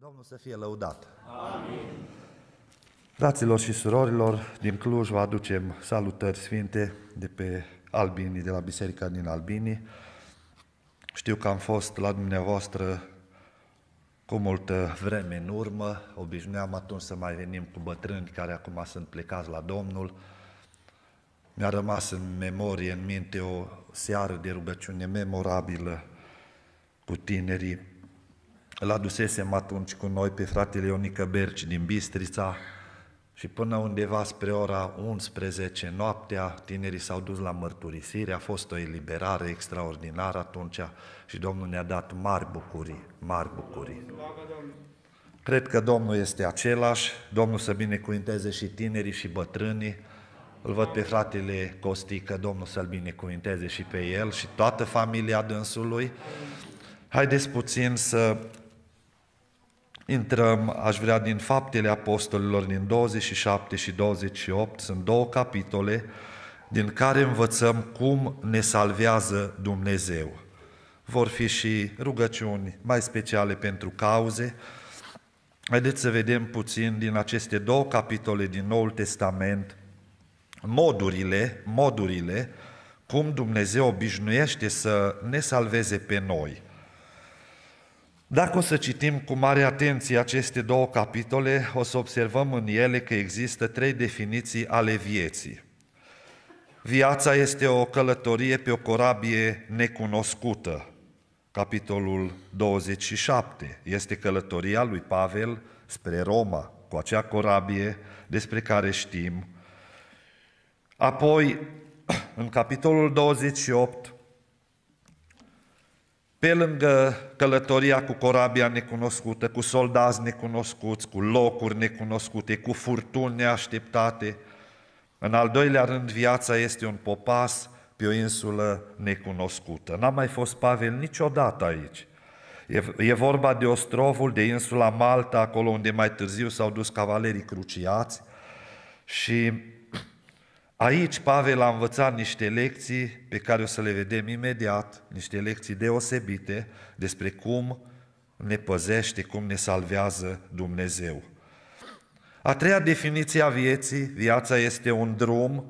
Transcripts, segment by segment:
Domnul să fie lăudat. Amin. Fraților și surorilor, din Cluj vă aducem salutări sfinte de pe Albini, de la Biserica din Albini. Știu că am fost la dumneavoastră cu multă vreme în urmă, obișnuiam atunci să mai venim cu bătrâni care acum sunt plecați la Domnul. Mi-a rămas în memorie, în minte, o seară de rugăciune memorabilă cu tinerii îl adusesem atunci cu noi pe fratele Ionică Berci din Bistrița și până undeva spre ora 11 noaptea, tinerii s-au dus la mărturisire, a fost o eliberare extraordinară atunci și Domnul ne-a dat mari bucurii, mari bucurii. Cred că Domnul este același, Domnul să binecuvinteze și tinerii și bătrânii, îl văd pe fratele că Domnul să-l binecuvinteze și pe el și toată familia dânsului. Haideți puțin să Intrăm, aș vrea, din Faptele Apostolilor, din 27 și 28, sunt două capitole din care învățăm cum ne salvează Dumnezeu. Vor fi și rugăciuni mai speciale pentru cauze. Haideți să vedem puțin din aceste două capitole din Noul Testament modurile, modurile cum Dumnezeu obișnuiește să ne salveze pe noi – dacă o să citim cu mare atenție aceste două capitole, o să observăm în ele că există trei definiții ale vieții. Viața este o călătorie pe o corabie necunoscută. Capitolul 27 este călătoria lui Pavel spre Roma, cu acea corabie despre care știm. Apoi, în capitolul 28, pe lângă călătoria cu corabia necunoscută, cu soldați necunoscuți, cu locuri necunoscute, cu furtuni neașteptate, în al doilea rând, viața este un popas pe o insulă necunoscută. N-a mai fost Pavel niciodată aici. E, e vorba de ostrovul, de insula Malta, acolo unde mai târziu s-au dus cavalerii cruciați și Aici Pavel a învățat niște lecții pe care o să le vedem imediat, niște lecții deosebite despre cum ne păzește, cum ne salvează Dumnezeu. A treia definiție a vieții, viața este un drum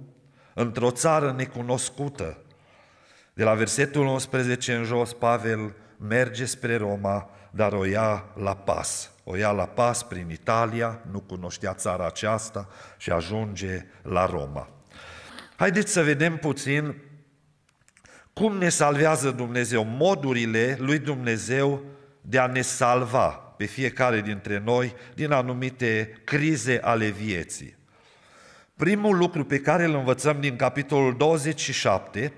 într-o țară necunoscută. De la versetul 11 în jos, Pavel merge spre Roma, dar o ia la pas. O ia la pas prin Italia, nu cunoștea țara aceasta și ajunge la Roma. Haideți să vedem puțin cum ne salvează Dumnezeu, modurile lui Dumnezeu de a ne salva pe fiecare dintre noi din anumite crize ale vieții. Primul lucru pe care îl învățăm din capitolul 27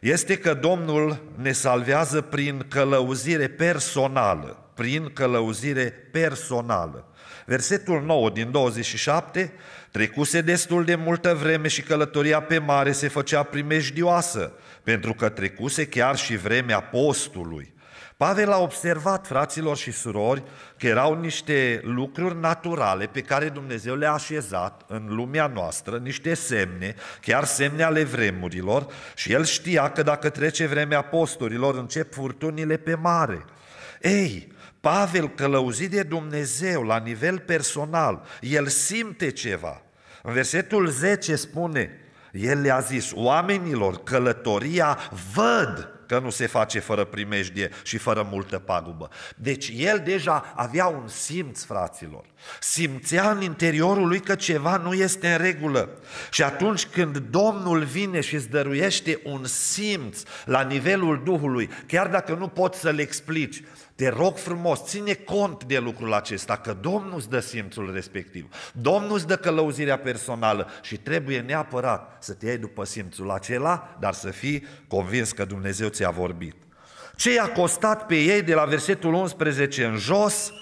este că Domnul ne salvează prin călăuzire personală, prin călăuzire personală. Versetul 9 din 27 Trecuse destul de multă vreme și călătoria pe mare se făcea primejdioasă, pentru că trecuse chiar și vremea postului. Pavel a observat, fraților și surori, că erau niște lucruri naturale pe care Dumnezeu le-a așezat în lumea noastră, niște semne, chiar semne ale vremurilor, și el știa că dacă trece vremea posturilor, încep furtunile pe mare. Ei, Pavel, călăuzit de Dumnezeu la nivel personal, el simte ceva. În versetul 10 spune, el le-a zis, oamenilor, călătoria văd că nu se face fără primejdie și fără multă pagubă. Deci el deja avea un simț, fraților. Simțea în interiorul lui că ceva nu este în regulă. Și atunci când Domnul vine și îți dăruiește un simț la nivelul Duhului, chiar dacă nu poți să-l explici, te rog frumos, ține cont de lucrul acesta, că Domnul îți dă simțul respectiv, Domnul îți dă călăuzirea personală și trebuie neapărat să te iei după simțul acela, dar să fii convins că Dumnezeu ți-a vorbit. Ce i-a costat pe ei de la versetul 11 în jos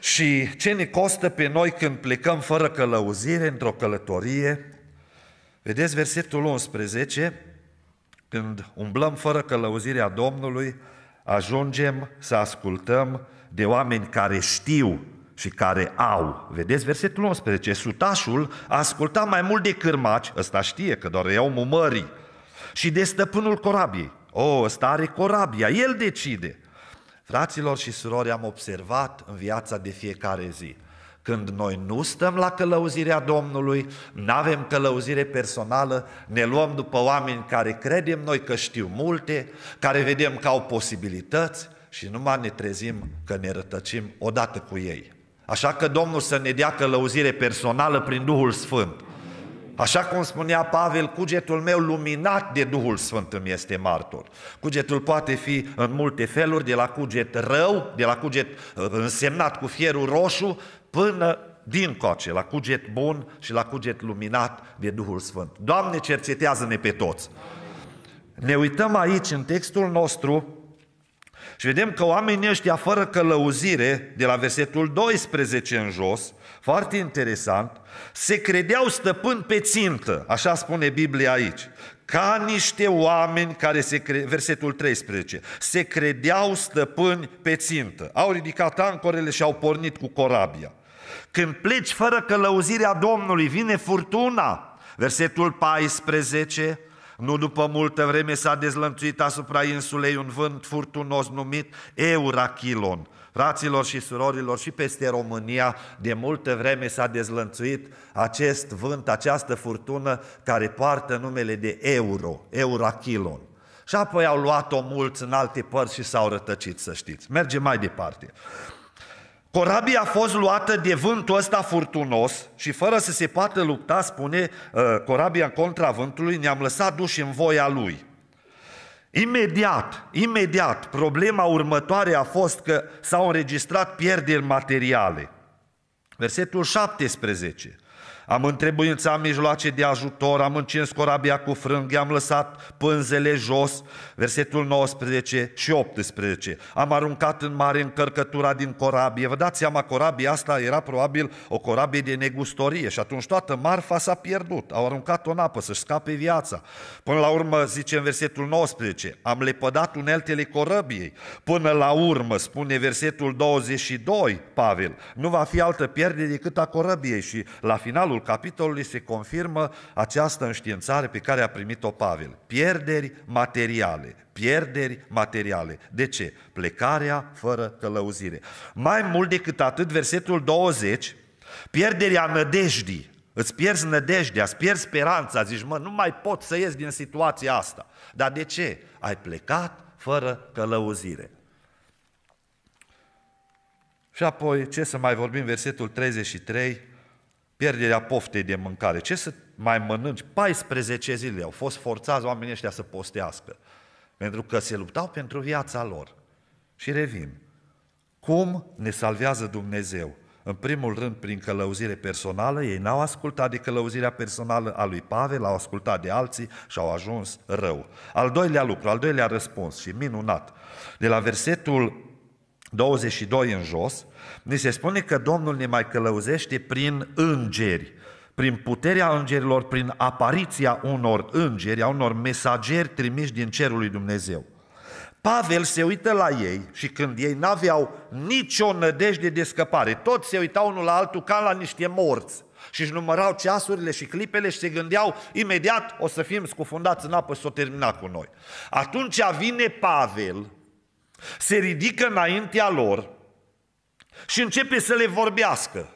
și ce ne costă pe noi când plecăm fără călăuzire într-o călătorie? Vedeți versetul 11, când umblăm fără călăuzirea Domnului, ajungem să ascultăm de oameni care știu și care au. Vedeți versetul 11, sutașul asculta mai mult de cârmaci, ăsta știe că doar iau mumării, și de stăpânul corabiei. O, oh, ăsta are corabia, el decide. Fraților și surori, am observat în viața de fiecare zi – când noi nu stăm la călăuzirea Domnului, nu avem călăuzire personală, ne luăm după oameni care credem noi că știu multe, care vedem că au posibilități și numai ne trezim că ne rătăcim odată cu ei. Așa că Domnul să ne dea călăuzire personală prin Duhul Sfânt. Așa cum spunea Pavel, cugetul meu luminat de Duhul Sfânt îmi este martor. Cugetul poate fi în multe feluri, de la cuget rău, de la cuget uh, însemnat cu fierul roșu, până din coace, la cuget bun și la cuget luminat de Duhul Sfânt. Doamne, cercetează-ne pe toți! Ne uităm aici, în textul nostru, și vedem că oamenii ăștia, fără călăuzire, de la versetul 12 în jos, foarte interesant, se credeau stăpâni pe țintă, așa spune Biblia aici, ca niște oameni care se cre... versetul 13, se credeau stăpâni pe țintă. Au ridicat ancorele și au pornit cu corabia. Când pleci fără călăuzirea Domnului, vine furtuna. Versetul 14, nu după multă vreme s-a dezlănțuit asupra insulei un vânt furtunos numit Eurachilon. Fraților și surorilor, și peste România de multă vreme s-a dezlănțuit acest vânt, această furtună care poartă numele de euro, Eurachilon. Și apoi au luat-o mulți în alte părți și s-au rătăcit, să știți. Mergem mai departe. Corabia a fost luată de vântul ăsta furtunos și fără să se poată lupta, spune uh, corabia în contra vântului, ne-am lăsat duși în voia lui. Imediat, imediat, problema următoare a fost că s-au înregistrat pierderi materiale. Versetul 17. Am întrebuințat mijloace de ajutor, am încins corabia cu frânghi, am lăsat pânzele jos, versetul 19 și 18. Am aruncat în mare încărcătura din corabie. Vă dați seama, corabia asta era probabil o corabie de negustorie și atunci toată marfa s-a pierdut. Au aruncat-o în apă să-și scape viața. Până la urmă, zice în versetul 19, am lepădat uneltele corabiei. Până la urmă, spune versetul 22, Pavel, nu va fi altă pierdere decât a corabiei și la finalul finalul capitolului se confirmă această înștiințare pe care a primit-o Pavel. Pierderi materiale, pierderi materiale. De ce? Plecarea fără călăuzire. Mai mult decât atât, versetul 20, pierderea nădejdii, Îți pierzi nădejdea, îți pierzi speranța, zici, mă, nu mai pot să ies din situația asta. Dar de ce? Ai plecat fără călăuzire. Și apoi, ce să mai vorbim, versetul 33, pierderea poftei de mâncare. Ce să mai mănânci? 14 zile au fost forțați oamenii ăștia să postească. Pentru că se luptau pentru viața lor. Și revin. Cum ne salvează Dumnezeu? În primul rând, prin călăuzire personală, ei n-au ascultat de călăuzirea personală a lui Pavel, au ascultat de alții și au ajuns rău. Al doilea lucru, al doilea răspuns și minunat, de la versetul 22 în jos, ni se spune că Domnul ne mai călăuzește prin îngeri, prin puterea îngerilor, prin apariția unor îngeri, a unor mesageri trimiși din cerul lui Dumnezeu. Pavel se uită la ei și când ei n-aveau nicio nădejde de scăpare, toți se uitau unul la altul ca la niște morți și își numărau ceasurile și clipele și se gândeau imediat o să fim scufundați în apă și o termina cu noi. Atunci vine Pavel se ridică înaintea lor și începe să le vorbească.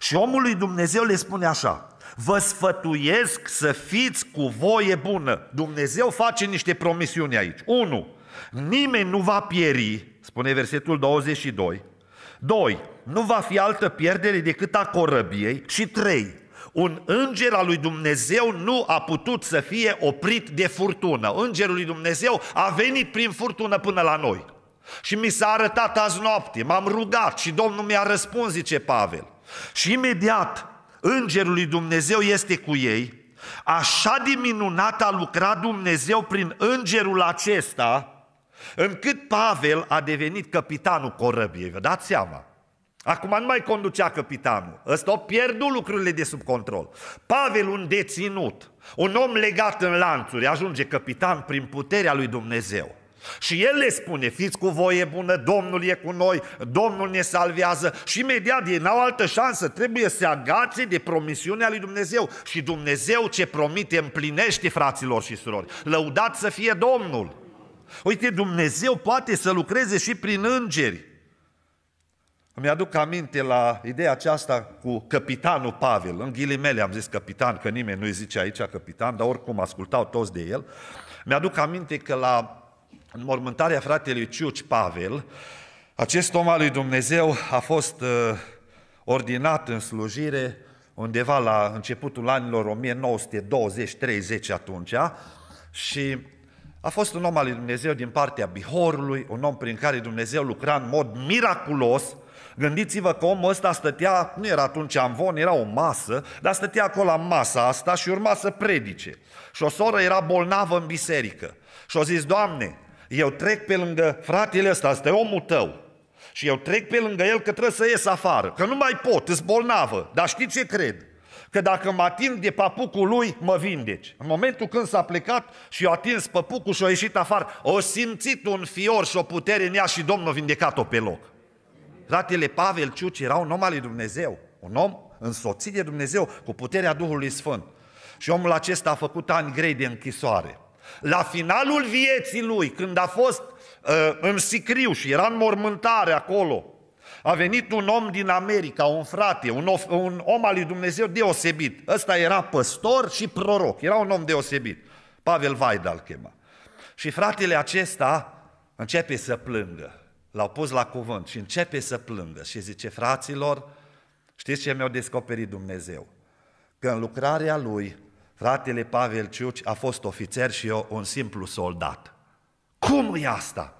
Și omul lui Dumnezeu le spune așa, vă sfătuiesc să fiți cu voie bună. Dumnezeu face niște promisiuni aici. 1. Nimeni nu va pieri, spune versetul 22. 2. Nu va fi altă pierdere decât a corăbiei. Și 3 un înger al lui Dumnezeu nu a putut să fie oprit de furtună. Îngerul lui Dumnezeu a venit prin furtună până la noi. Și mi s-a arătat azi noapte, m-am rugat și Domnul mi-a răspuns, zice Pavel. Și imediat îngerul lui Dumnezeu este cu ei, așa de minunat a lucrat Dumnezeu prin îngerul acesta, încât Pavel a devenit capitanul corăbiei, vă dați seama? Acum nu mai conducea capitanul. Ăsta o pierdut lucrurile de sub control. Pavel, un deținut, un om legat în lanțuri, ajunge capitan prin puterea lui Dumnezeu. Și el le spune, fiți cu voie bună, Domnul e cu noi, Domnul ne salvează și imediat ei n-au altă șansă, trebuie să se agațe de promisiunea lui Dumnezeu și Dumnezeu ce promite împlinește fraților și surori. Lăudat să fie Domnul! Uite, Dumnezeu poate să lucreze și prin îngeri. Îmi aduc aminte la ideea aceasta cu capitanul Pavel. În ghilimele am zis capitan, că nimeni nu-i zice aici capitan, dar oricum ascultau toți de el. Mi-aduc aminte că la înmormântarea fratelui Ciuci Pavel, acest om al lui Dumnezeu a fost uh, ordinat în slujire undeva la începutul anilor 1920-30 atunci și a fost un om al lui Dumnezeu din partea Bihorului, un om prin care Dumnezeu lucra în mod miraculos Gândiți-vă că omul ăsta stătea, nu era atunci amvon, era o masă, dar stătea acolo la masa asta și urma să predice. Și o soră era bolnavă în biserică. Și o zis, Doamne, eu trec pe lângă fratele ăsta, ăsta e omul tău. Și eu trec pe lângă el că trebuie să ies afară, că nu mai pot, îți bolnavă. Dar știi ce cred? Că dacă mă ating de papucul lui, mă vindeci. În momentul când s-a plecat și eu atins păpucul și a ieșit afară, o simțit un fior și o putere în ea și Domnul a vindecat-o pe loc fratele Pavel Ciuci era un om al lui Dumnezeu, un om însoțit de Dumnezeu cu puterea Duhului Sfânt. Și omul acesta a făcut ani grei de închisoare. La finalul vieții lui, când a fost uh, în sicriu și era în mormântare acolo, a venit un om din America, un frate, un, of, un om al lui Dumnezeu deosebit. Ăsta era păstor și proroc, era un om deosebit. Pavel Vaida îl chema. Și fratele acesta începe să plângă l-au pus la cuvânt și începe să plângă și zice, fraților, știți ce mi-a descoperit Dumnezeu? Că în lucrarea lui, fratele Pavel Ciuci a fost ofițer și eu un simplu soldat. Cum e asta?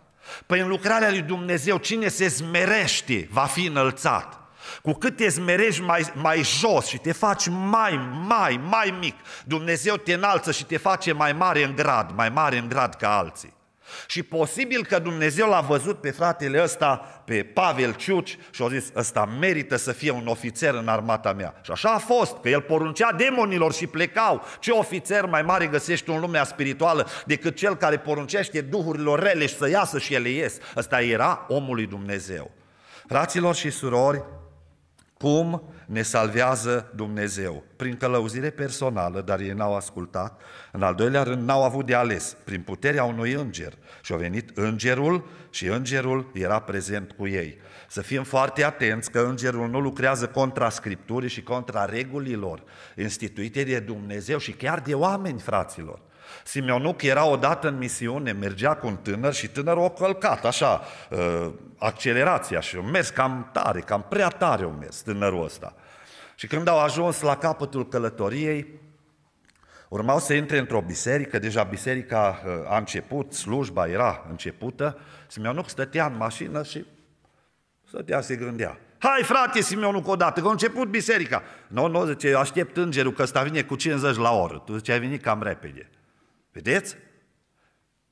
Păi în lucrarea lui Dumnezeu, cine se zmerește va fi înălțat. Cu cât te zmerești mai, mai jos și te faci mai, mai, mai mic, Dumnezeu te înalță și te face mai mare în grad, mai mare în grad ca alții. Și posibil că Dumnezeu l-a văzut pe fratele ăsta, pe Pavel Ciuci, și a zis, ăsta merită să fie un ofițer în armata mea. Și așa a fost, că el poruncea demonilor și plecau. Ce ofițer mai mare găsești în lumea spirituală decât cel care poruncește duhurilor rele și să iasă și ele ies. Ăsta era omul lui Dumnezeu. Fraților și surori, cum ne salvează Dumnezeu? Prin călăuzire personală, dar ei n-au ascultat. În al doilea rând, n-au avut de ales. Prin puterea unui înger. Și a venit îngerul și îngerul era prezent cu ei. Să fim foarte atenți că îngerul nu lucrează contra Scripturii și contra regulilor instituite de Dumnezeu și chiar de oameni, fraților. Simeonuc era odată în misiune, mergea cu un tânăr și tânărul o călcat, așa, uh, accelerația și o mers cam tare, cam prea tare o mers tânărul ăsta. Și când au ajuns la capătul călătoriei, urmau să intre într-o biserică, deja biserica uh, a început, slujba era începută, Simeonuc stătea în mașină și stătea, se gândea. Hai frate Simionuc odată, că a început biserica. Nu, no, nu, no, zice, eu aștept îngerul că ăsta vine cu 50 la oră. Tu zice, ai venit cam repede. Vedeți?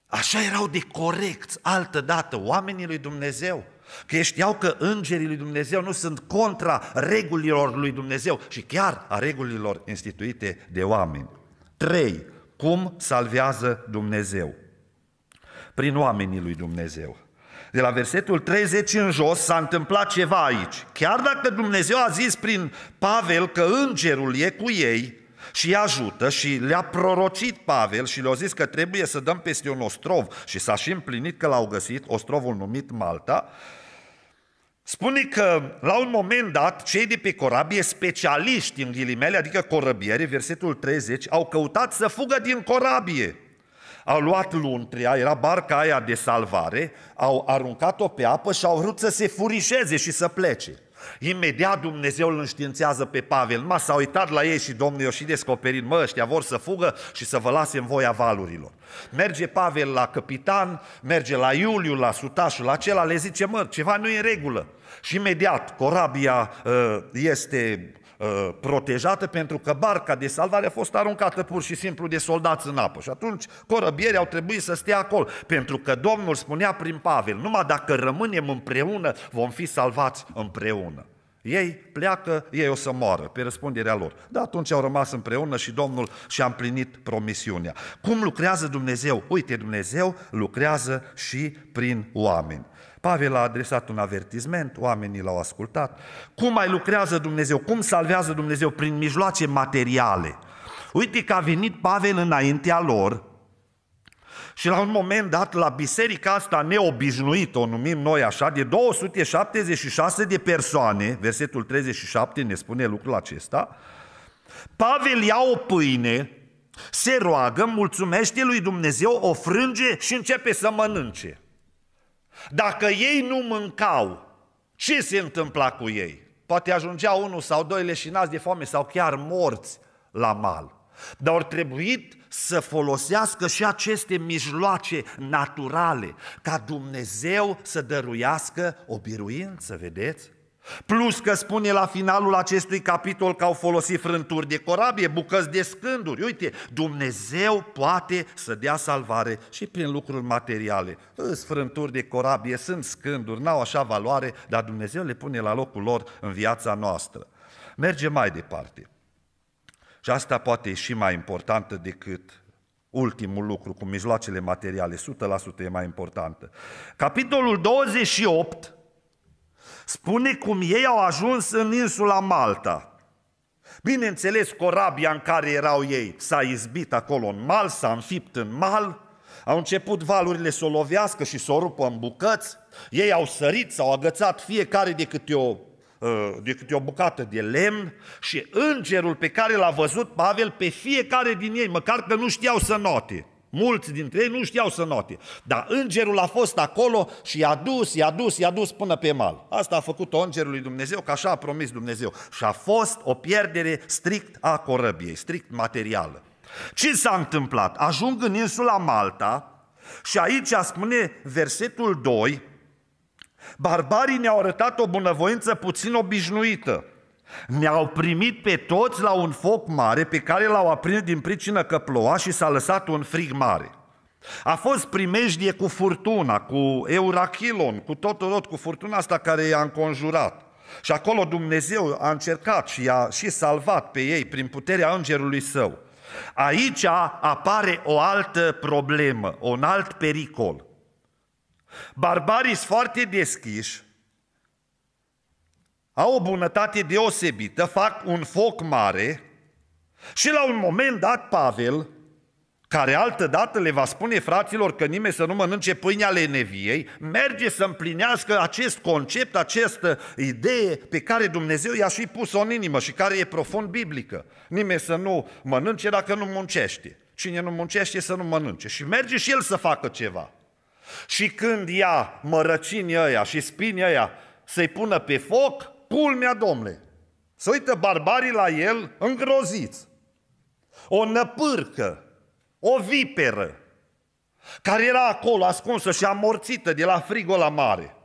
Așa erau de corect altă dată oamenii lui Dumnezeu. Că ei știau că îngerii lui Dumnezeu nu sunt contra regulilor lui Dumnezeu și chiar a regulilor instituite de oameni. 3. Cum salvează Dumnezeu? Prin oamenii lui Dumnezeu. De la versetul 30 în jos s-a întâmplat ceva aici. Chiar dacă Dumnezeu a zis prin Pavel că îngerul e cu ei, și îi ajută și le-a prorocit Pavel și le-a zis că trebuie să dăm peste un ostrov și s-a și împlinit că l-au găsit, ostrovul numit Malta, Spune că la un moment dat cei de pe corabie, specialiști în ghilimele, adică corăbiere, versetul 30, au căutat să fugă din corabie. Au luat luntria, era barca aia de salvare, au aruncat-o pe apă și au vrut să se furișeze și să plece. Imediat Dumnezeu îl înștiințează pe Pavel. Ma, s-a uitat la ei și Domnul i-a și descoperit, mă, ăștia vor să fugă și să vă lase în voia valurilor. Merge Pavel la capitan, merge la Iuliu, la sutașul acela, le zice, mă, ceva nu e în regulă. Și imediat corabia ă, este Uh, protejată pentru că barca de salvare a fost aruncată pur și simplu de soldați în apă. Și atunci corăbierii au trebuit să stea acolo, pentru că Domnul spunea prin Pavel, numai dacă rămânem împreună, vom fi salvați împreună. Ei pleacă, ei o să moară, pe răspunderea lor. Dar atunci au rămas împreună și Domnul și-a împlinit promisiunea. Cum lucrează Dumnezeu? Uite, Dumnezeu lucrează și prin oameni. Pavel a adresat un avertisment, oamenii l-au ascultat. Cum mai lucrează Dumnezeu? Cum salvează Dumnezeu? Prin mijloace materiale. Uite că a venit Pavel înaintea lor și la un moment dat la biserica asta neobișnuită, o numim noi așa, de 276 de persoane, versetul 37 ne spune lucrul acesta, Pavel ia o pâine, se roagă, mulțumește lui Dumnezeu, o frânge și începe să mănânce. Dacă ei nu mâncau, ce se întâmpla cu ei? Poate ajungea unul sau doi leșinați de foame sau chiar morți la mal. Dar au trebuit să folosească și aceste mijloace naturale ca Dumnezeu să dăruiască o biruință, vedeți? Plus că spune la finalul acestui capitol că au folosit frânturi de corabie, bucăți de scânduri. Uite, Dumnezeu poate să dea salvare și prin lucruri materiale. Sunt frânturi de corabie, sunt scânduri, n-au așa valoare, dar Dumnezeu le pune la locul lor în viața noastră. Merge mai departe. Și asta poate e și mai importantă decât ultimul lucru cu mijloacele materiale, 100% e mai importantă. Capitolul 28 spune cum ei au ajuns în insula Malta. Bineînțeles, corabia în care erau ei s-a izbit acolo în mal, s-a înfipt în mal, au început valurile să o lovească și să o rupă în bucăți, ei au sărit, s-au agățat fiecare de câte o ă, de câte o bucată de lemn și îngerul pe care l-a văzut Pavel pe fiecare din ei, măcar că nu știau să note, Mulți dintre ei nu știau să note. Dar îngerul a fost acolo și i-a dus, i-a dus, i-a dus până pe mal. Asta a făcut-o îngerul lui Dumnezeu, că așa a promis Dumnezeu. Și a fost o pierdere strict a corăbiei, strict materială. Ce s-a întâmplat? Ajung în insula Malta și aici spune versetul 2, barbarii ne-au arătat o bunăvoință puțin obișnuită. Mi-au primit pe toți la un foc mare pe care l-au aprins din pricină că ploua și s-a lăsat un frig mare. A fost primejdie cu furtuna, cu Eurachilon, cu totul tot, cu furtuna asta care i-a înconjurat. Și acolo Dumnezeu a încercat și i-a și salvat pe ei prin puterea îngerului său. Aici apare o altă problemă, un alt pericol. Barbarii sunt foarte deschiși, au o bunătate deosebită, fac un foc mare și la un moment dat Pavel, care altă dată le va spune fraților că nimeni să nu mănânce pâinea leneviei, merge să împlinească acest concept, această idee pe care Dumnezeu i-a și pus-o în inimă și care e profund biblică. Nimeni să nu mănânce dacă nu muncește. Cine nu muncește să nu mănânce. Și merge și el să facă ceva. Și când ia mărăcinii ăia și spinii ăia să-i pună pe foc, Culmea, domnule, să uită barbarii la el îngroziți. O năpârcă, o viperă, care era acolo ascunsă și amorțită de la frigul la mare.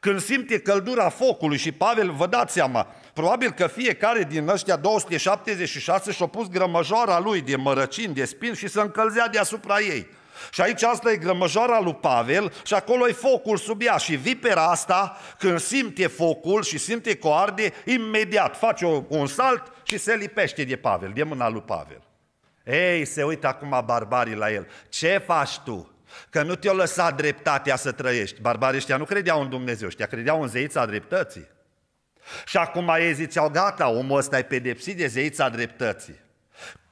Când simte căldura focului și Pavel, vă dați seama, probabil că fiecare din ăștia 276 și-a pus grămăjoara lui de mărăcini, de spin și se încălzea deasupra ei. Și aici asta e grămăjoara lui Pavel și acolo e focul sub ea și vipera asta, când simte focul și simte coarde imediat face un salt și se lipește de Pavel, de mâna lui Pavel. Ei, se uită acum barbarii la el. Ce faci tu? Că nu te-o lăsa dreptatea să trăiești. Barbarii ăștia nu credeau în Dumnezeu, ăștia credeau în zeița dreptății. Și acum ei ziceau, gata, omul ăsta e pedepsit de zeița dreptății.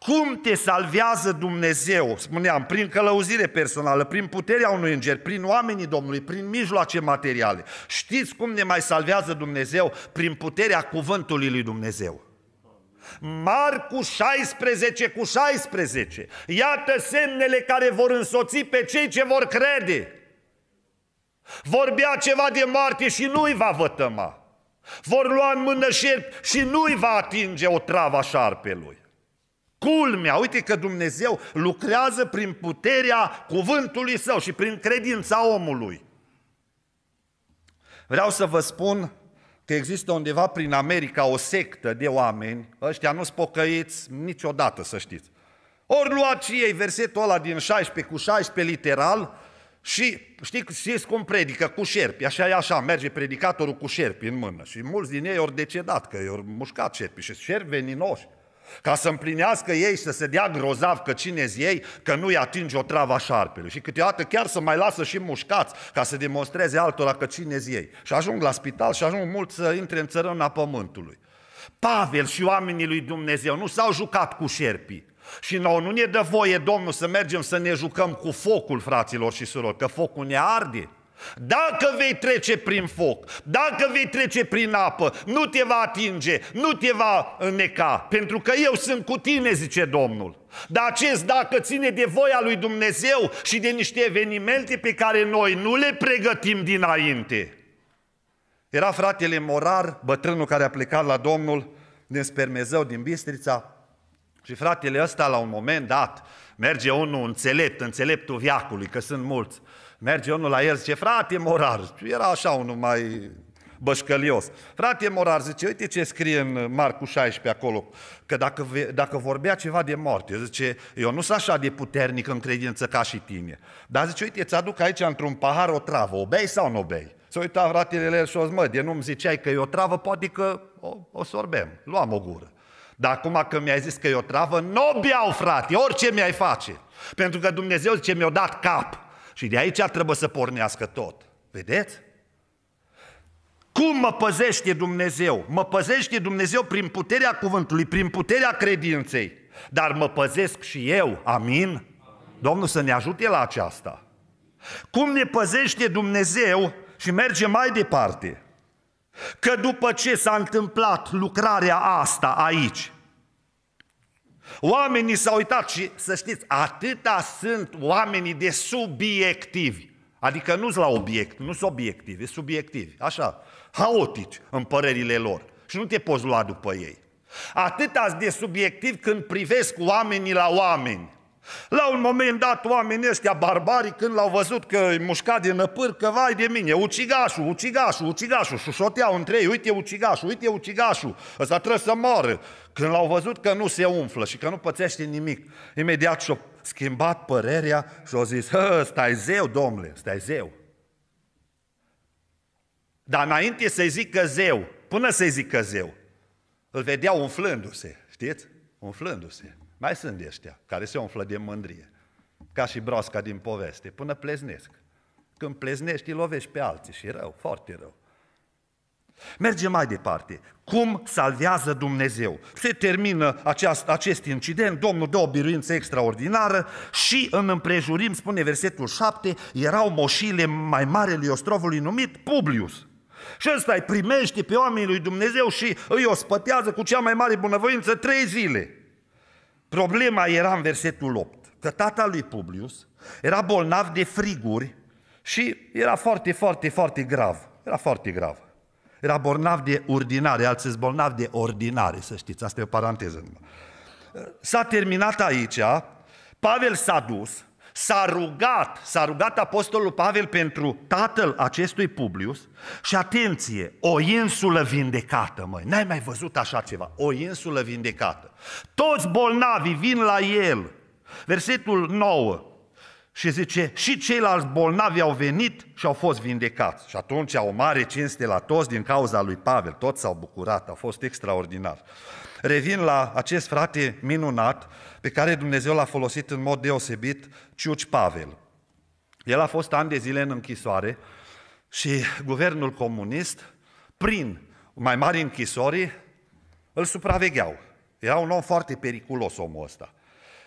Cum te salvează Dumnezeu? Spuneam, prin călăuzire personală, prin puterea unui înger, prin oamenii Domnului, prin mijloace materiale. Știți cum ne mai salvează Dumnezeu? Prin puterea cuvântului lui Dumnezeu. Marcu 16 cu 16. Iată semnele care vor însoți pe cei ce vor crede. Vorbea ceva de moarte și nu-i va vătăma. Vor lua în mână șerpi și nu-i va atinge o travă șarpelui culmea, uite că Dumnezeu lucrează prin puterea cuvântului său și prin credința omului. Vreau să vă spun că există undeva prin America o sectă de oameni, ăștia nu-s pocăiți niciodată, să știți. Ori luați și ei versetul ăla din 16 cu 16 literal și știți, știți cum predică cu șerpi, așa e așa, merge predicatorul cu șerpi în mână și mulți din ei ori decedat, că ei au mușcat șerpi și șerpi veninoși. Ca să împlinească ei să se dea grozav că cine ei, că nu-i atinge o travă a șarpelui. Și câteodată chiar să mai lasă și mușcați ca să demonstreze altora că cine ei. Și ajung la spital și ajung mult să intre în țărâna pământului. Pavel și oamenii lui Dumnezeu nu s-au jucat cu șerpii. Și nou, nu ne dă voie Domnul să mergem să ne jucăm cu focul, fraților și surori, că focul ne arde. Dacă vei trece prin foc, dacă vei trece prin apă, nu te va atinge, nu te va înneca, pentru că eu sunt cu tine, zice Domnul. Dar acest dacă ține de voia lui Dumnezeu și de niște evenimente pe care noi nu le pregătim dinainte. Era fratele Morar, bătrânul care a plecat la Domnul din Spermezău, din Bistrița, și fratele ăsta la un moment dat merge unul înțelept, înțeleptul viacului, că sunt mulți, Merge unul la el, zice, frate Morar, era așa unul mai bășcălios. Frate Morar zice, uite ce scrie în Marcu 16 acolo, că dacă, dacă vorbea ceva de moarte, zice, eu nu sunt așa de puternic în credință ca și tine, dar zice, uite, îți aduc aici într-un pahar o travă, o bei sau nu o bei? Să uita fratele el și o zi, mă, de nu-mi ziceai că e o travă, poate că o, o sorbem, luam o gură. Dar acum că mi-ai zis că e o travă, nu o beau, frate, orice mi-ai face. Pentru că Dumnezeu zice, mi-a dat cap. Și de aici trebuie să pornească tot. Vedeți? Cum mă păzește Dumnezeu? Mă păzește Dumnezeu prin puterea cuvântului, prin puterea credinței. Dar mă păzesc și eu. Amin? Amin. Domnul să ne ajute la aceasta. Cum ne păzește Dumnezeu și merge mai departe? Că după ce s-a întâmplat lucrarea asta aici, Oamenii s-au uitat și să știți, atâta sunt oamenii de subiectivi. Adică nu la obiect, nu sunt obiectivi, subiectivi, așa, haotici în părerile lor. Și nu te poți lua după ei. Atâta de subiectiv când privesc oamenii la oameni. La un moment dat, oamenii ăștia barbari, când l-au văzut că îi mușca din năpâr, că vai de mine, ucigașul, ucigașul, ucigașul, și șoteau între ei, uite ucigașul, uite ucigașul, ăsta trebuie să moară. Când l-au văzut că nu se umflă și că nu pățește nimic, imediat și-au schimbat părerea și au zis, stai zeu, domnule, stai zeu. Dar înainte să-i zică zeu, până să-i zică zeu, îl vedeau umflându-se, știți? Umflându-se. Mai sunt ăștia care se umflă de mândrie, ca și broasca din poveste, până pleznesc. Când pleznești, îi lovești pe alții și rău, foarte rău. Mergem mai departe. Cum salvează Dumnezeu? Se termină aceast, acest incident, Domnul dă o biruință extraordinară și în împrejurim, spune versetul 7, erau moșile mai mari lui Ostrovului numit Publius. Și ăsta îi primește pe oamenii lui Dumnezeu și îi ospătează cu cea mai mare bunăvoință trei zile. Problema era în versetul 8, că tata lui Publius era bolnav de friguri și era foarte, foarte, foarte grav. Era foarte grav. Era bolnav de ordinare, alții sunt de ordinare, să știți, asta e o paranteză. S-a terminat aici, Pavel s-a dus, S-a rugat, s-a rugat Apostolul Pavel pentru tatăl acestui Publius și atenție, o insulă vindecată, măi, n-ai mai văzut așa ceva, o insulă vindecată. Toți bolnavii vin la el, versetul 9, și zice, și ceilalți bolnavi au venit și au fost vindecați. Și atunci o mare cinste la toți din cauza lui Pavel, toți s-au bucurat, a fost extraordinar. Revin la acest frate minunat pe care Dumnezeu l-a folosit în mod deosebit, Ciuci Pavel. El a fost ani de zile în închisoare și guvernul comunist, prin mai mari închisori, îl supravegheau. Era un om foarte periculos omul ăsta.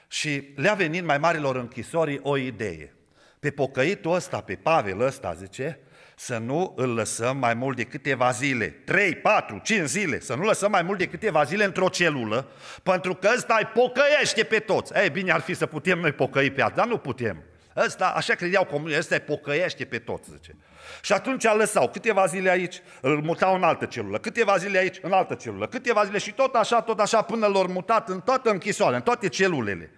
Și le-a venit mai marilor închisori o idee. Pe pocăitul ăsta, pe Pavel ăsta, zice, să nu îl lăsăm mai mult de câteva zile, 3, 4, 5 zile, să nu lăsăm mai mult de câteva zile într-o celulă, pentru că ăsta îi pocăiește pe toți. Ei, bine ar fi să putem noi pocăi pe alții, dar nu putem. Ăsta, așa credeau comunii, ăsta îi pocăiește pe toți, zice. Și atunci îl lăsau câteva zile aici, îl mutau în altă celulă, câteva zile aici, în altă celulă, câteva zile și tot așa, tot așa, până l-au mutat în toată închisoarea, în toate celulele.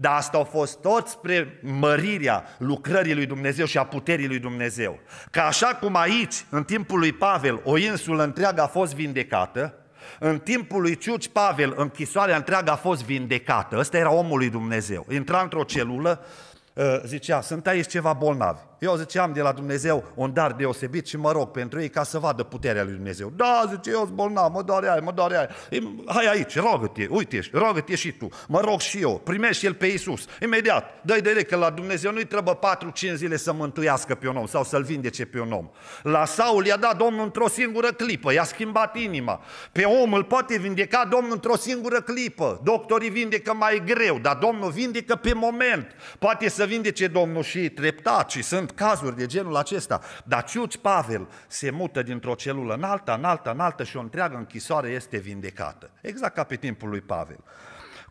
Dar asta au fost tot spre mărirea lucrării lui Dumnezeu și a puterii lui Dumnezeu. Că așa cum aici, în timpul lui Pavel, o insulă întreagă a fost vindecată, în timpul lui Ciuci Pavel, închisoarea întreagă a fost vindecată. Ăsta era omul lui Dumnezeu. Intra într-o celulă, ă, zicea, sunt aici ceva bolnavi. Eu ziceam de la Dumnezeu un dar deosebit și mă rog pentru ei ca să vadă puterea lui Dumnezeu. Da, zice, eu sunt bolnav, mă doare aia, mă doare aia. Hai aici, rogă-te, uite, rogă-te și tu. Mă rog și eu, primești el pe Iisus. Imediat, dă-i de că la Dumnezeu nu-i trebuie 4-5 zile să mântuiască pe un om sau să-l vindece pe un om. La Saul i-a dat Domnul într-o singură clipă, i-a schimbat inima. Pe om îl poate vindeca Domnul într-o singură clipă. Doctorii vindecă mai greu, dar Domnul vindecă pe moment. Poate să vindece Domnul și treptat și sunt sunt cazuri de genul acesta. Dar Ciuci Pavel se mută dintr-o celulă în alta, în alta, în alta și o întreagă închisoare este vindecată. Exact ca pe timpul lui Pavel.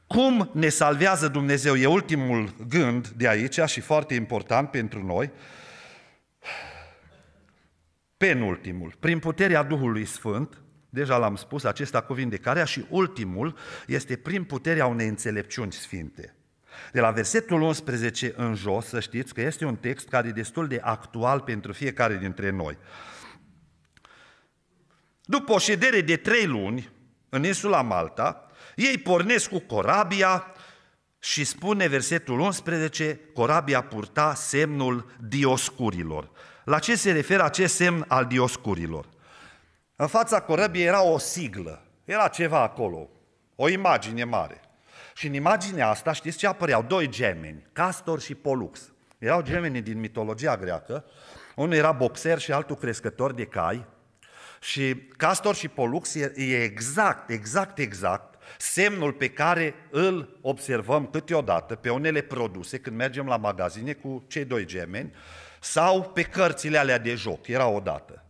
Cum ne salvează Dumnezeu? E ultimul gând de aici și foarte important pentru noi. Penultimul, prin puterea Duhului Sfânt, deja l-am spus, acesta cu vindecarea și ultimul este prin puterea unei înțelepciuni sfinte. De la versetul 11 în jos, să știți că este un text care e destul de actual pentru fiecare dintre noi. După o ședere de trei luni în insula Malta, ei pornesc cu corabia și spune versetul 11, corabia purta semnul dioscurilor. La ce se referă acest semn al dioscurilor? În fața corabiei era o siglă, era ceva acolo, o imagine mare. Și în imaginea asta, știți ce apăreau? Doi gemeni, Castor și Polux. Erau gemeni din mitologia greacă, unul era boxer și altul crescător de cai. Și Castor și Polux e exact, exact, exact semnul pe care îl observăm câteodată pe unele produse când mergem la magazine cu cei doi gemeni sau pe cărțile alea de joc, era odată.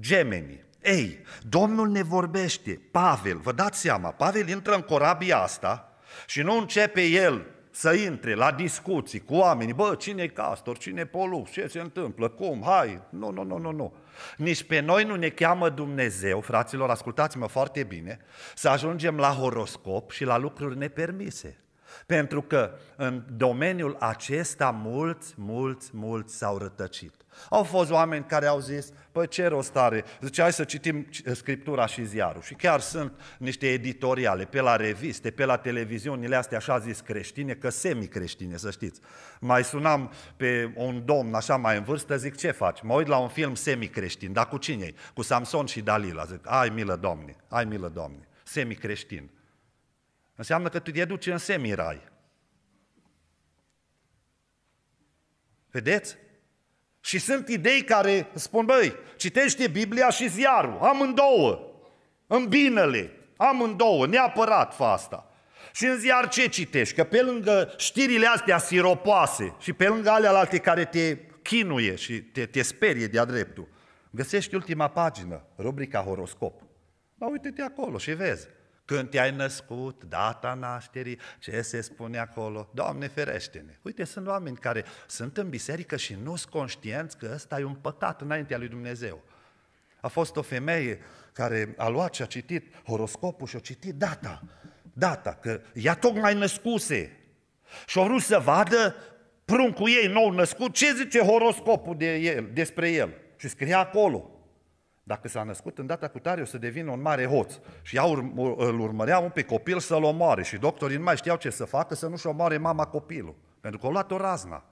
Gemenii. Ei, Domnul ne vorbește, Pavel, vă dați seama, Pavel intră în corabia asta, și nu începe el să intre la discuții cu oamenii, bă, cine e Castor, cine e Polux, ce se întâmplă, cum, hai, nu, nu, nu, nu, nu. Nici pe noi nu ne cheamă Dumnezeu, fraților, ascultați-mă foarte bine, să ajungem la horoscop și la lucruri nepermise. Pentru că în domeniul acesta mulți, mulți, mulți s-au rătăcit. Au fost oameni care au zis, păi ce rost are, zice, hai să citim eh, Scriptura și ziarul. Și chiar sunt niște editoriale, pe la reviste, pe la televiziunile astea, așa zis creștine, că semi-creștine, să știți. Mai sunam pe un domn așa mai în vârstă, zic, ce faci? Mă uit la un film semi-creștin, dar cu cine Cu Samson și Dalila. Zic, ai milă, domne, ai milă, domne, semi-creștin. Înseamnă că tu te duci în semirai. Vedeți? Și sunt idei care spun, băi, citește Biblia și ziarul, amândouă, în binele, amândouă, neapărat fa asta. Și în ziar ce citești? Că pe lângă știrile astea siropoase și pe lângă alea alte care te chinuie și te, te sperie de-a dreptul, găsești ultima pagină, rubrica horoscop. Dar uite-te acolo și vezi când te-ai născut, data nașterii, ce se spune acolo. Doamne ferește-ne! Uite, sunt oameni care sunt în biserică și nu sunt conștienți că ăsta e un păcat înaintea lui Dumnezeu. A fost o femeie care a luat și a citit horoscopul și a citit data. Data, că ea tocmai născuse și a vrut să vadă pruncul ei nou născut, ce zice horoscopul de el, despre el. Și scrie acolo. Dacă s-a născut în data cu tare, o să devină un mare hoț. Și ea îl un pe copil să-l omoare. Și doctorii nu mai știau ce să facă să nu-și omoare mama copilul. Pentru că o luat o razna.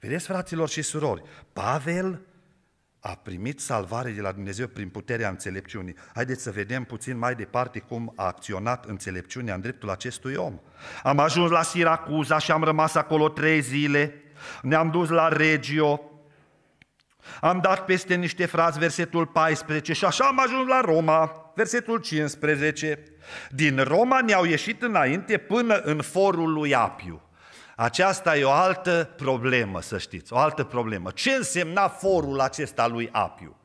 Vedeți, fraților și surori, Pavel a primit salvare de la Dumnezeu prin puterea înțelepciunii. Haideți să vedem puțin mai departe cum a acționat înțelepciunea în dreptul acestui om. Am ajuns la Siracuza și am rămas acolo trei zile. Ne-am dus la Regio, am dat peste niște frați versetul 14 și așa am ajuns la Roma, versetul 15. Din Roma ne-au ieșit înainte până în forul lui Apiu. Aceasta e o altă problemă, să știți, o altă problemă. Ce însemna forul acesta lui Apiu?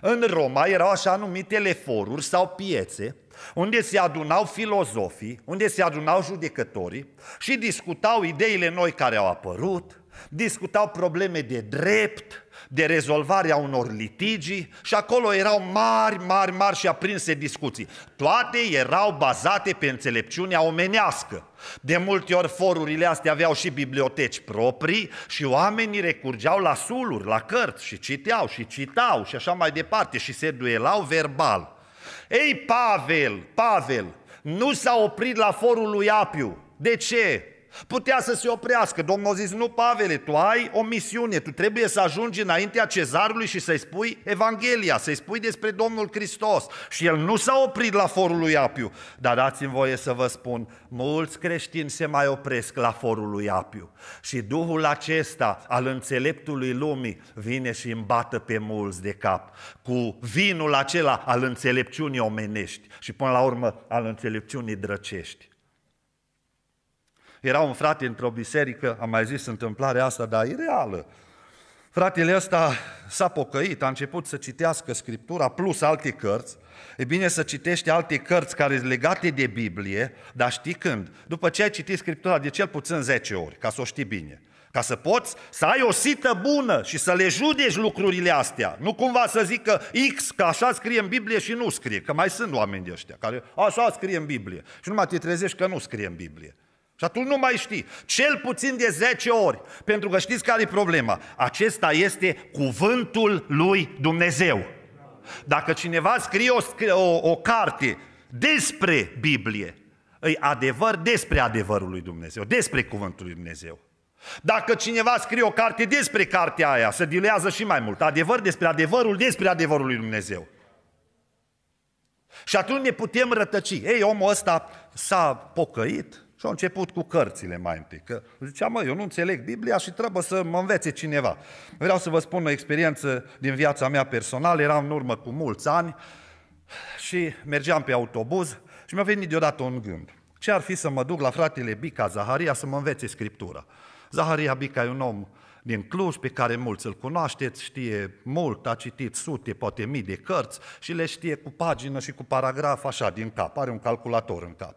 În Roma erau așa numitele foruri sau piețe, unde se adunau filozofii, unde se adunau judecătorii și discutau ideile noi care au apărut, discutau probleme de drept, de rezolvarea unor litigi și acolo erau mari, mari, mari și aprinse discuții. Toate erau bazate pe înțelepciunea omenească. De multe ori forurile astea aveau și biblioteci proprii și oamenii recurgeau la suluri, la cărți și citeau și citau și așa mai departe și se duelau verbal. Ei, Pavel, Pavel, nu s-a oprit la forul lui Apiu. De ce? Putea să se oprească. Domnul a zis, nu, Pavele, tu ai o misiune, tu trebuie să ajungi înaintea cezarului și să-i spui Evanghelia, să-i spui despre Domnul Hristos. Și el nu s-a oprit la forul lui Apiu. Dar dați-mi voie să vă spun, mulți creștini se mai opresc la forul lui Apiu. Și Duhul acesta al înțeleptului lumii vine și îmbată pe mulți de cap cu vinul acela al înțelepciunii omenești și până la urmă al înțelepciunii drăcești. Era un frate într-o biserică, am mai zis întâmplarea asta, dar e reală. Fratele ăsta s-a pocăit, a început să citească Scriptura plus alte cărți. E bine să citești alte cărți care sunt legate de Biblie, dar știi când? După ce ai citit Scriptura de cel puțin 10 ori, ca să o știi bine. Ca să poți să ai o sită bună și să le judeci lucrurile astea. Nu cumva să zică X, că așa scrie în Biblie și nu scrie. Că mai sunt oameni de ăștia care așa scrie în Biblie. Și numai te trezești că nu scrie în Biblie. Și atunci nu mai știi. Cel puțin de 10 ori. Pentru că știți care e problema? Acesta este cuvântul lui Dumnezeu. Dacă cineva scrie o, o, o carte despre Biblie, îi adevăr despre adevărul lui Dumnezeu, despre cuvântul lui Dumnezeu. Dacă cineva scrie o carte despre cartea aia, se dilează și mai mult. Adevăr despre adevărul, despre adevărul lui Dumnezeu. Și atunci ne putem rătăci. Ei, omul ăsta s-a pocăit, și au început cu cărțile mai întâi. Că zicea, mă, eu nu înțeleg Biblia și trebuie să mă învețe cineva. Vreau să vă spun o experiență din viața mea personală. Eram în urmă cu mulți ani și mergeam pe autobuz și mi-a venit deodată un gând. Ce ar fi să mă duc la fratele Bica Zaharia să mă învețe Scriptura? Zaharia Bica e un om din Cluj, pe care mulți îl cunoașteți, știe mult, a citit sute, poate mii de cărți și le știe cu pagină și cu paragraf așa din cap, are un calculator în cap.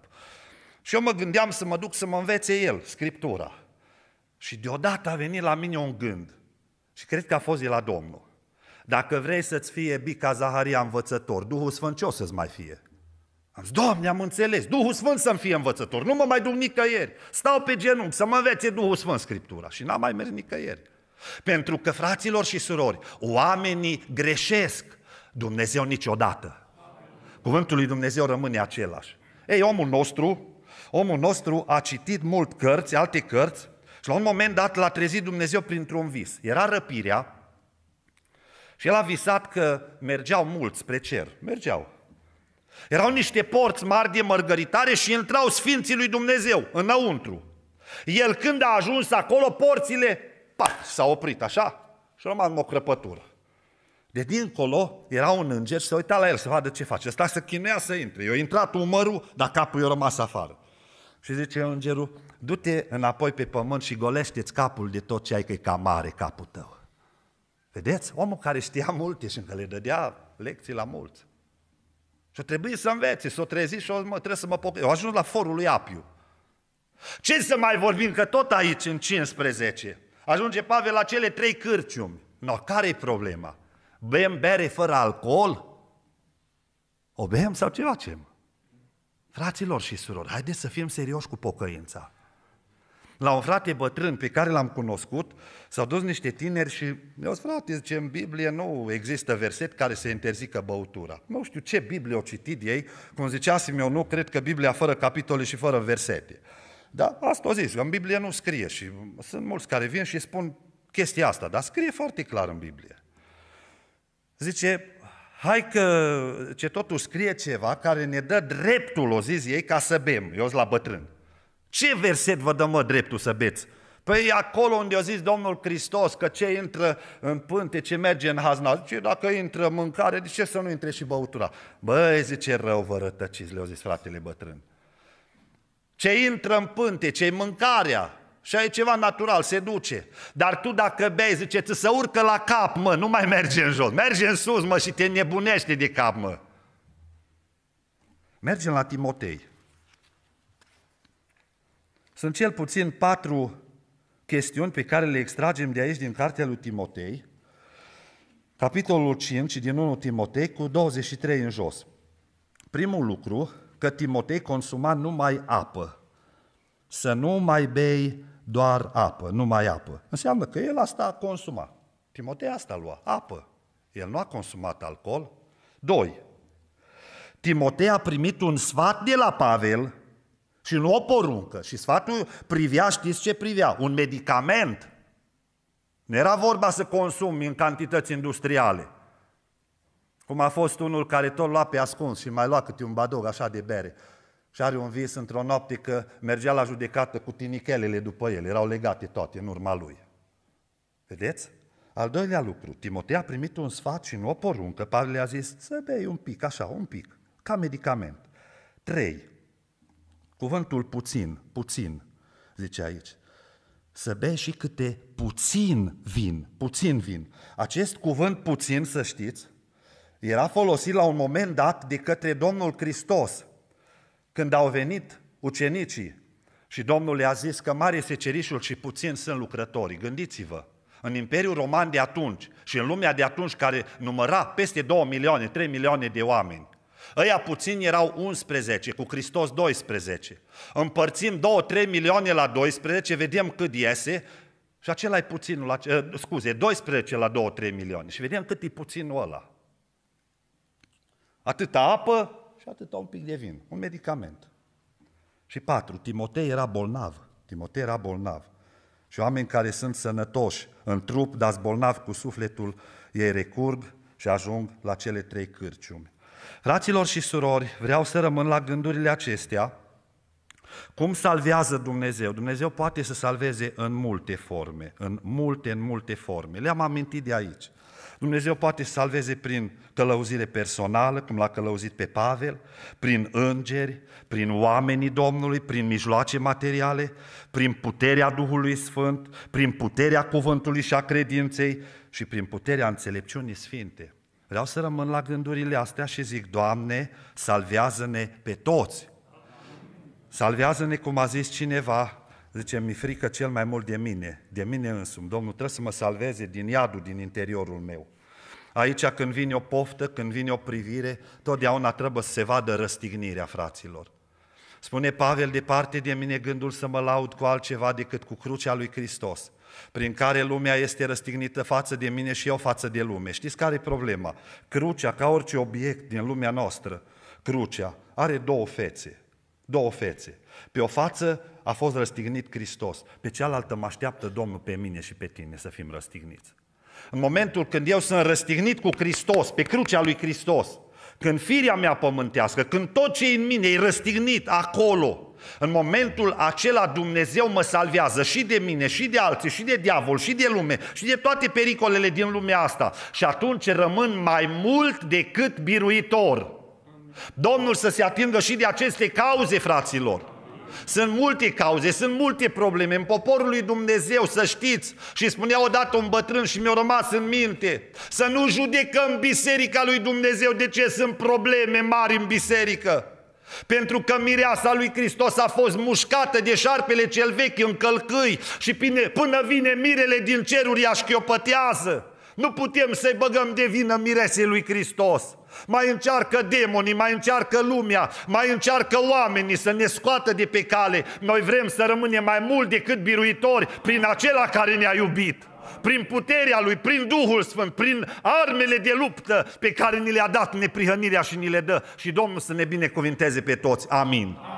Și eu mă gândeam să mă duc să mă învețe el Scriptura. Și deodată a venit la mine un gând. Și cred că a fost de la Domnul. Dacă vrei să-ți fie bica Zaharia învățător, Duhul Sfânt ce o să-ți mai fie? Am zis, Doamne, am înțeles, Duhul Sfânt să-mi fie învățător, nu mă mai duc nicăieri. Stau pe genunchi să mă învețe Duhul Sfânt Scriptura și n-am mai mers nicăieri. Pentru că, fraților și surori, oamenii greșesc, Dumnezeu niciodată. Cuvântul lui Dumnezeu rămâne același. Ei, omul nostru, omul nostru a citit mult cărți, alte cărți, și la un moment dat l-a trezit Dumnezeu printr-un vis. Era răpirea și el a visat că mergeau mulți spre cer. Mergeau. Erau niște porți mari de mărgăritare și intrau Sfinții lui Dumnezeu înăuntru. El când a ajuns acolo, porțile, pa, s-au oprit așa și rămas în o crăpătură. De dincolo era un înger și se uita la el să vadă ce face. Ăsta se chinuia să intre. Eu intrat umărul, dar capul i-a rămas afară. Și zice îngerul, du-te înapoi pe pământ și golește-ți capul de tot ce ai, că e cam mare capul tău. Vedeți? Omul care știa multe și încă le dădea lecții la mulți. Și trebuie să învețe, să o trezi și o, mă, trebuie să mă pocă. Eu ajuns la forul lui Apiu. Ce să mai vorbim, că tot aici, în 15, ajunge Pavel la cele trei cârciumi. No, care e problema? Bem bere fără alcool? O bem sau ce facem? Fraților și surori, haideți să fim serioși cu pocăința. La un frate bătrân pe care l-am cunoscut, s-au dus niște tineri și mi-au zis, frate, zice, în Biblie nu există verset care să interzică băutura. Nu știu ce Biblie au citit ei, cum zicea eu nu cred că Biblia fără capitole și fără versete. Dar asta o zis, în Biblie nu scrie și sunt mulți care vin și spun chestia asta, dar scrie foarte clar în Biblie. Zice, hai că ce totul scrie ceva care ne dă dreptul, o zis ei, ca să bem. Eu la bătrân. Ce verset vă dă, mă, dreptul să beți? Păi acolo unde a zis Domnul Hristos că ce intră în pânte, ce merge în hazna, zice, dacă intră mâncare, de ce să nu intre și băutura? Băi, zice, rău vă rătăciți, le a zis fratele bătrân. Ce intră în pânte, ce mâncarea, și e ceva natural, se duce. Dar tu dacă bei, zice, ți se urcă la cap, mă, nu mai merge în jos. Merge în sus, mă, și te nebunește de cap, mă. Mergem la Timotei. Sunt cel puțin patru chestiuni pe care le extragem de aici din cartea lui Timotei, capitolul 5 din 1 Timotei, cu 23 în jos. Primul lucru, că Timotei consuma numai apă, să nu mai bei doar apă, nu mai apă. Înseamnă că el asta a consumat. Timotei asta lua, apă. El nu a consumat alcool. Doi, Timotei a primit un sfat de la Pavel și nu o poruncă. Și sfatul privea, știți ce privea? Un medicament. Nu era vorba să consumi în cantități industriale. Cum a fost unul care tot lua pe ascuns și mai lua câte un badog așa de bere. Și are un vis într-o noapte că mergea la judecată cu tinichelele după el, erau legate toate în urma lui. Vedeți? Al doilea lucru, Timotei a primit un sfat și nu o poruncă, Pavel le-a zis să bei un pic, așa, un pic, ca medicament. Trei. Cuvântul puțin, puțin, zice aici. Să bei și câte puțin vin, puțin vin. Acest cuvânt puțin, să știți, era folosit la un moment dat de către Domnul Hristos când au venit ucenicii și Domnul le-a zis că mare este cerișul și puțin sunt lucrătorii. Gândiți-vă, în Imperiul Roman de atunci și în lumea de atunci care număra peste 2 milioane, 3 milioane de oameni, Ăia puțin erau 11, cu Hristos 12. Împărțim 2-3 milioane la 12, vedem cât iese și acela e puținul, ă, scuze, 12 la 2-3 milioane și vedem cât e puținul ăla. Atâta apă, și atâta un pic de vin, un medicament. Și patru, Timotei era bolnav. Timotei era bolnav. Și oameni care sunt sănătoși în trup, dar bolnav cu sufletul, ei recurg și ajung la cele trei cârciumi. Fraților și surori, vreau să rămân la gândurile acestea. Cum salvează Dumnezeu? Dumnezeu poate să salveze în multe forme, în multe, în multe forme. Le-am amintit de aici. Dumnezeu poate să salveze prin călăuzire personală, cum l-a călăuzit pe Pavel, prin îngeri, prin oamenii Domnului, prin mijloace materiale, prin puterea Duhului Sfânt, prin puterea cuvântului și a credinței și prin puterea înțelepciunii sfinte. Vreau să rămân la gândurile astea și zic, Doamne, salvează-ne pe toți. Salvează-ne, cum a zis cineva, Zice, mi frică cel mai mult de mine, de mine însumi. Domnul trebuie să mă salveze din iadul din interiorul meu. Aici când vine o poftă, când vine o privire, totdeauna trebuie să se vadă răstignirea fraților. Spune Pavel, departe de mine gândul să mă laud cu altceva decât cu crucea lui Hristos, prin care lumea este răstignită față de mine și eu față de lume. Știți care e problema? Crucea, ca orice obiect din lumea noastră, crucea, are două fețe. Două fețe. Pe o față a fost răstignit Hristos. Pe cealaltă mă așteaptă Domnul pe mine și pe tine să fim răstigniți. În momentul când eu sunt răstignit cu Hristos, pe crucea lui Hristos, când firea mea pământească, când tot ce e în mine e răstignit acolo, în momentul acela Dumnezeu mă salvează și de mine, și de alții, și de diavol, și de lume, și de toate pericolele din lumea asta. Și atunci rămân mai mult decât biruitor. Domnul să se atingă și de aceste cauze, fraților. Sunt multe cauze, sunt multe probleme în poporul lui Dumnezeu, să știți. Și spunea odată un bătrân și mi-a rămas în minte, să nu judecăm biserica lui Dumnezeu de ce sunt probleme mari în biserică. Pentru că mireasa lui Hristos a fost mușcată de șarpele cel vechi în călcâi și până vine mirele din ceruri ea șchiopătează. Nu putem să-i băgăm de vină miresei lui Hristos. Mai încearcă demonii, mai încearcă lumea, mai încearcă oamenii să ne scoată de pe cale. Noi vrem să rămânem mai mult decât biruitori prin acela care ne-a iubit. Prin puterea Lui, prin Duhul Sfânt, prin armele de luptă pe care ni le-a dat neprihănirea și ni le dă. Și Domnul să ne binecuvinteze pe toți. Amin. Amin.